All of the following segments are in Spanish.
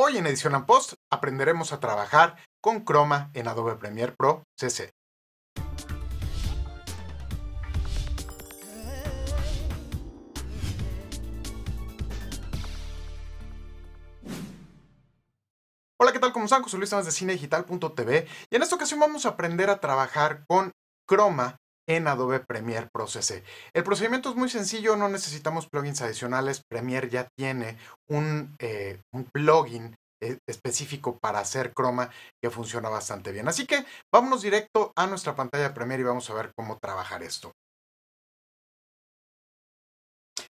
Hoy en Edición Ampost Post aprenderemos a trabajar con Chroma en Adobe Premiere Pro CC. Hola, ¿qué tal? ¿Cómo están? Soy Luis de cinedigital.tv y en esta ocasión vamos a aprender a trabajar con Chroma en Adobe Premiere Pro El procedimiento es muy sencillo, no necesitamos plugins adicionales. Premiere ya tiene un, eh, plugin eh, específico para hacer croma que funciona bastante bien. Así que vámonos directo a nuestra pantalla Premiere y vamos a ver cómo trabajar esto.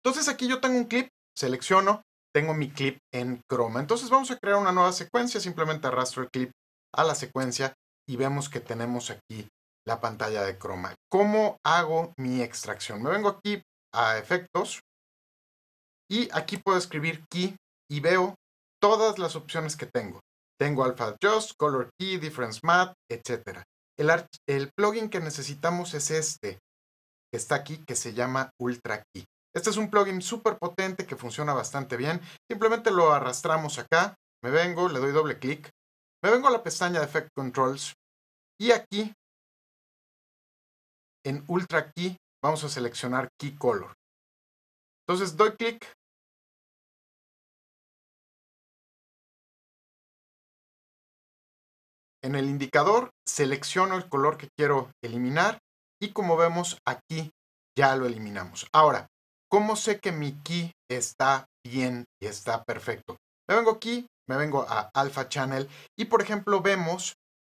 Entonces aquí yo tengo un clip, selecciono, tengo mi clip en croma. Entonces vamos a crear una nueva secuencia, simplemente arrastro el clip a la secuencia y vemos que tenemos aquí la pantalla de croma. ¿Cómo hago mi extracción? Me vengo aquí a efectos y aquí puedo escribir key y veo todas las opciones que tengo. Tengo alpha adjust, color key, difference Mat, etc. El, el plugin que necesitamos es este, que está aquí, que se llama ultra key. Este es un plugin súper potente que funciona bastante bien. Simplemente lo arrastramos acá, me vengo, le doy doble clic, me vengo a la pestaña de Effect Controls y aquí en Ultra Key vamos a seleccionar Key Color. Entonces doy clic. En el indicador selecciono el color que quiero eliminar y como vemos aquí ya lo eliminamos. Ahora, ¿cómo sé que mi key está bien y está perfecto? Me vengo aquí, me vengo a Alpha Channel y por ejemplo vemos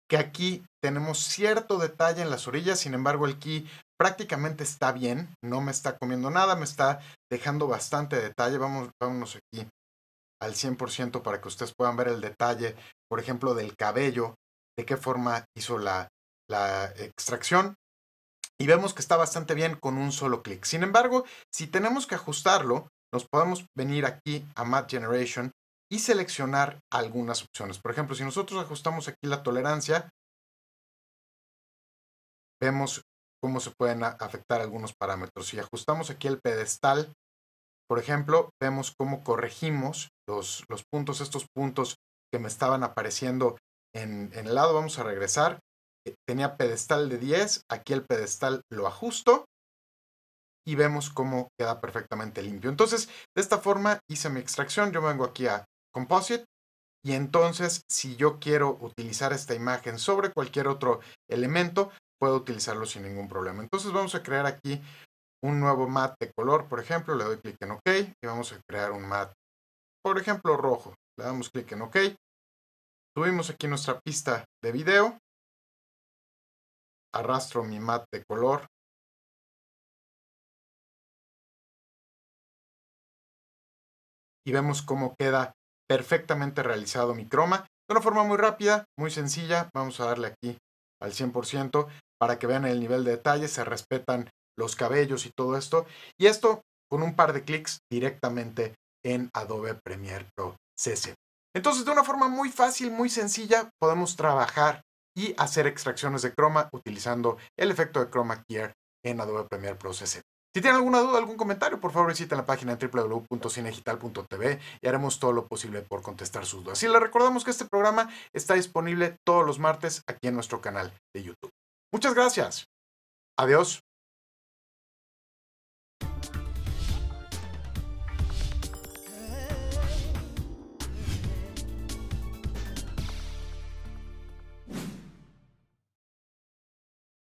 que aquí tenemos cierto detalle en las orillas, sin embargo el Key prácticamente está bien, no me está comiendo nada, me está dejando bastante detalle. Vamos, vámonos aquí al 100% para que ustedes puedan ver el detalle, por ejemplo, del cabello, de qué forma hizo la, la extracción. Y vemos que está bastante bien con un solo clic. Sin embargo, si tenemos que ajustarlo, nos podemos venir aquí a Matte Generation y seleccionar algunas opciones. Por ejemplo, si nosotros ajustamos aquí la tolerancia, vemos cómo se pueden afectar algunos parámetros. Si ajustamos aquí el pedestal, por ejemplo, vemos cómo corregimos los, los puntos, estos puntos que me estaban apareciendo en, en el lado. Vamos a regresar. Eh, tenía pedestal de 10, aquí el pedestal lo ajusto y vemos cómo queda perfectamente limpio. Entonces, de esta forma hice mi extracción. Yo vengo aquí a Composite. Y entonces, si yo quiero utilizar esta imagen sobre cualquier otro elemento, puedo utilizarlo sin ningún problema. Entonces vamos a crear aquí un nuevo mat de color, por ejemplo, le doy clic en OK y vamos a crear un mat, por ejemplo, rojo. Le damos clic en OK. Subimos aquí nuestra pista de video. Arrastro mi mat de color y vemos cómo queda perfectamente realizado mi croma. De una forma muy rápida, muy sencilla, vamos a darle aquí al 100% para que vean el nivel de detalle, se respetan los cabellos y todo esto. Y esto con un par de clics directamente en Adobe Premiere Pro CC. Entonces, de una forma muy fácil, muy sencilla, podemos trabajar y hacer extracciones de croma utilizando el efecto de Chroma Key en Adobe Premiere Pro CC. Si tienen alguna duda, algún comentario, por favor visiten la página www.cinegital.tv y haremos todo lo posible por contestar sus dudas. Y les recordamos que este programa está disponible todos los martes aquí en nuestro canal de YouTube. Muchas gracias. Adiós.